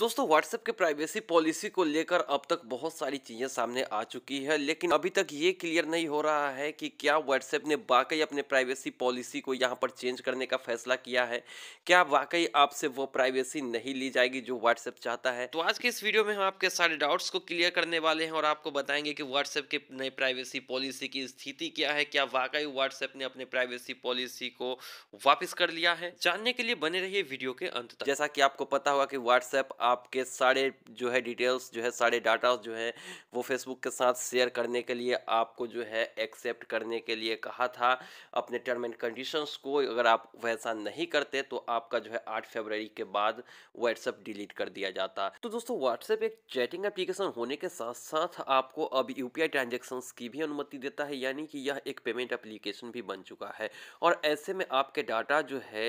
दोस्तों व्हाट्सएप के privacy policy को लेकर अब तक बहुत सारी चीज़ें सामने आ चुकी है लेकिन अभी तक ये क्लियर नहीं हो रहा है कि क्या व्हाट्सएप ने वाकई अपने प्राइवेसी पॉलिसी को यहाँ पर चेंज करने का फैसला किया है क्या वाकई आपसे वो प्राइवेसी नहीं ली जाएगी जो व्हाट्सएप चाहता है तो आज के इस वीडियो में हम आपके सारे डाउट्स को क्लियर करने वाले हैं और आपको बताएंगे कि व्हाट्सएप के नए प्राइवेसी पॉलिसी की स्थिति क्या है क्या वाकई व्हाट्सएप ने अपने प्राइवेसी पॉलिसी को वापिस कर लिया है जानने के लिए बने रहिए वीडियो के अंत तक जैसा कि आपको पता होगा कि व्हाट्सएप आपके सारे जो है डिटेल्स जो है सारे डाटा जो है वो फेसबुक के साथ शेयर करने के लिए आपको जो है एक्सेप्ट करने के लिए कहा था अपने टर्म एंड कंडीशंस को अगर आप वैसा नहीं करते तो आपका जो है आठ फेबररी के बाद व्हाट्सएप डिलीट कर दिया जाता तो दोस्तों व्हाट्सएप एक चैटिंग एप्लीकेशन होने के साथ साथ आपको अब यू पी की भी अनुमति देता है यानी कि यह एक पेमेंट एप्लीकेशन भी बन चुका है और ऐसे में आपके डाटा जो है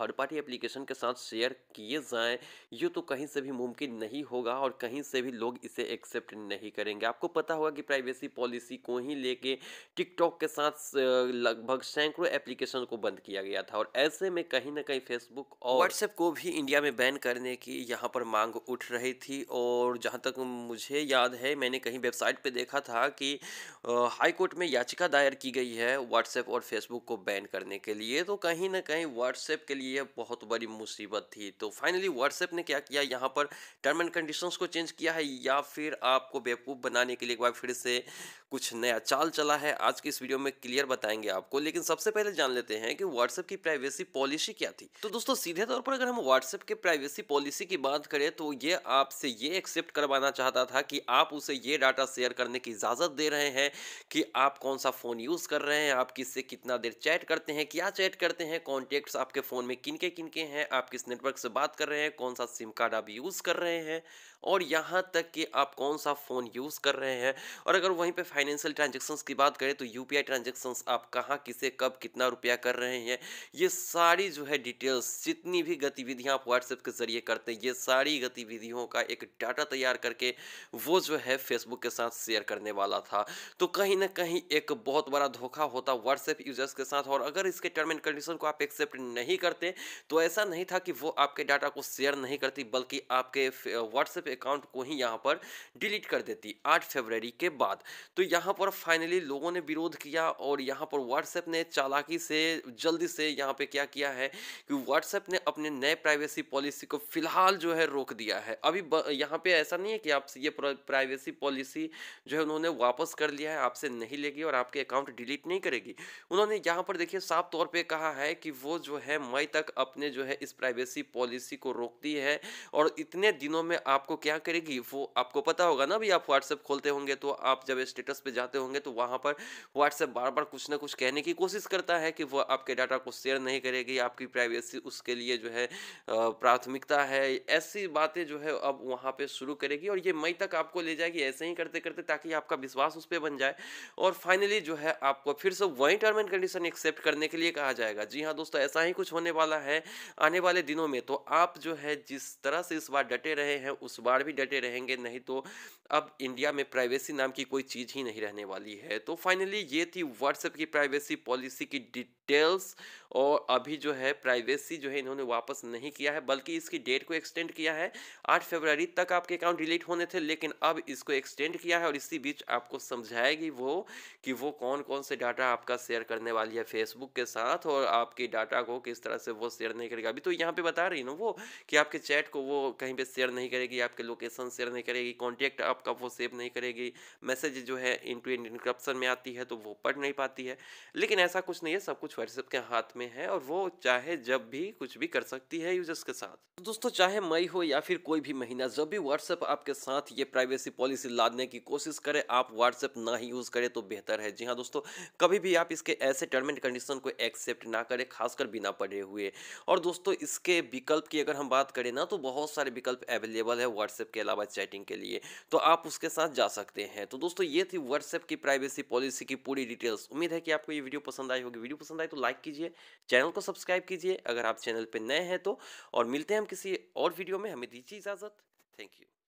थर्ड पार्टी एप्लीकेशन के साथ शेयर किए जाएँ ये तो कहीं से से भी मुमकिन नहीं होगा और कहीं से भी लोग इसे एक्सेप्ट नहीं करेंगे आपको पता होगा कि प्राइवेसी पॉलिसी को ही लेके टिकटॉक के साथ लगभग सैकड़ों एप्लीकेशन को बंद किया गया था और ऐसे में कहीं ना कहीं फेसबुक और व्हाट्सएप को भी इंडिया में बैन करने की यहाँ पर मांग उठ रही थी और जहाँ तक मुझे याद है मैंने कहीं वेबसाइट पर देखा था कि हाईकोर्ट में याचिका दायर की गई है व्हाट्सएप और फेसबुक को बैन करने के लिए तो कहीं ना कहीं व्हाट्सएप के लिए बहुत बड़ी मुसीबत थी तो फाइनली व्हाट्सएप ने क्या किया यहाँ वहाँ पर टर्म एंड कंडीशंस को चेंज किया है या फिर आपको बेवकूफ़ बनाने के लिए एक बार फिर से कुछ नया चाल चला है आज की इस वीडियो में क्लियर बताएंगे आपको लेकिन सबसे पहले जान लेते हैं कि व्हाट्सएप की प्राइवेसी पॉलिसी क्या थी तो दोस्तों सीधे तौर पर अगर हम व्हाट्सएप के प्राइवेसी पॉलिसी की बात करें तो ये आपसे ये एक्सेप्ट करवाना चाहता था कि आप उसे ये डाटा शेयर करने की इजाज़त दे रहे हैं कि आप कौन सा फ़ोन यूज़ कर रहे हैं आप किससे कितना देर चैट करते हैं क्या चैट करते हैं कॉन्टैक्ट्स आपके फ़ोन में किन के किन के हैं आप किस नेटवर्क से बात कर रहे हैं कौन सा सिम कार्ड आप यूज़ कर रहे हैं और यहाँ तक कि आप कौन सा फ़ोन यूज़ कर रहे हैं और अगर वहीं पर फाइनेंशियल ट्रांजेक्शन्स की बात करें तो यू पी आप कहाँ किसे कब कितना रुपया कर रहे हैं ये सारी जो है डिटेल्स जितनी भी गतिविधियाँ आप व्हाट्सएप के ज़रिए करते हैं ये सारी गतिविधियों का एक डाटा तैयार करके वो जो है फेसबुक के साथ शेयर करने वाला था तो कहीं ना कहीं एक बहुत बड़ा धोखा होता व्हाट्सएप यूजर्स के साथ और अगर इसके टर्म एंड कंडीशन को आप एक्सेप्ट नहीं करते तो ऐसा नहीं था कि वो आपके डाटा को शेयर नहीं करती बल्कि आपके व्हाट्सएप अकाउंट को ही यहाँ पर डिलीट कर देती आठ फरवरी के बाद तो यहाँ पर फाइनली लोगों ने विरोध किया और यहाँ पर व्हाट्सएप ने चालाकी से जल्दी से यहाँ पे क्या किया है कि व्हाट्सएप ने अपने नए प्राइवेसी पॉलिसी को फिलहाल जो है रोक दिया है अभी यहाँ पे ऐसा नहीं है कि आपसे ये प्राइवेसी पॉलिसी जो है उन्होंने वापस कर लिया है आपसे नहीं लेगी और आपके अकाउंट डिलीट नहीं करेगी उन्होंने यहाँ पर देखिए साफ तौर पर कहा है कि वो जो है मई तक अपने जो है इस प्राइवेसी पॉलिसी को रोकती है और इतने दिनों में आपको क्या करेगी वो आपको पता होगा ना भी आप व्हाट्सएप खोलते होंगे तो आप जब स्टेटस पे जाते होंगे तो वहाँ पर व्हाट्सएप बार बार कुछ ना कुछ कहने की कोशिश करता है कि वह आपके डाटा को शेयर नहीं करेगी आपकी प्राइवेसी उसके लिए जो है प्राथमिकता है ऐसी बातें जो है अब वहाँ पर शुरू करेगी और ये मई तक आपको ले जाएगी ऐसे ही करते करते ताकि आपका विश्वास उस पर बन जाए और फाइनली जो है आपको फिर से वही टर्म एंड कंडीशन एक्सेप्ट करने के लिए कहा जाएगा जी हाँ दोस्तों ऐसा ही कुछ होने वाला है आने वाले दिनों में तो आप जो है जिस तरह से इस बार डटे रहे हैं उस बार बार भी डटे रहेंगे नहीं तो अब इंडिया में प्राइवेसी नाम की कोई चीज़ ही नहीं रहने वाली है तो फाइनली ये थी व्हाट्सएप की प्राइवेसी पॉलिसी की डिटेल्स और अभी जो है प्राइवेसी जो है इन्होंने वापस नहीं किया है बल्कि इसकी डेट को एक्सटेंड किया है आठ फरवरी तक आपके अकाउंट डिलीट होने थे लेकिन अब इसको एक्सटेंड किया है और इसी बीच आपको समझाएगी वो कि वो कौन कौन से डाटा आपका शेयर करने वाली है फेसबुक के साथ और आपके डाटा को किस तरह से वो शेयर नहीं करेगा अभी तो यहाँ पर बता रही ना वो कि आपके चैट को वो कहीं पर शेयर नहीं करेगी आपके लोकेशन शेयर नहीं करेगी कॉन्टैक्ट आपका वो सेव नहीं करेगी मैसेज जो है इन टू इंक्रिप्शन में आती है तो वो पढ़ नहीं पाती है लेकिन ऐसा कुछ नहीं है सब कुछ फैज के हाथ में है और वो चाहे जब भी कुछ भी कर सकती है यूजर्स के साथ तो दोस्तों चाहे मई हो या फिर कोई भी महीना जब भी व्हाट्सएप आपके साथ ये प्राइवेसी पॉलिसी लादने की कोशिश करे आप व्हाट्सएप ना ही यूज़ करें तो बेहतर है जी हाँ दोस्तों कभी भी आप इसके ऐसे टर्म एंड कंडीशन को एक्सेप्ट ना करें खासकर बिना पढ़े हुए और दोस्तों इसके विकल्प की अगर हम बात करें ना तो बहुत सारे विकल्प अवेलेबल है व्हाट्सएप के अलावा चैटिंग के लिए तो आप उसके साथ जा सकते हैं तो दोस्तों ये थी व्हाट्सएप की प्राइवेसी पॉलिसी की पूरी डिटेल्स उम्मीद है कि आपको ये वीडियो पसंद आई होगी वीडियो पसंद आई तो लाइक कीजिए चैनल को सब्सक्राइब कीजिए अगर आप चैनल पर नए हैं तो और मिलते हैं हम किसी और वीडियो में हमें दीजिए इजाज़त थैंक यू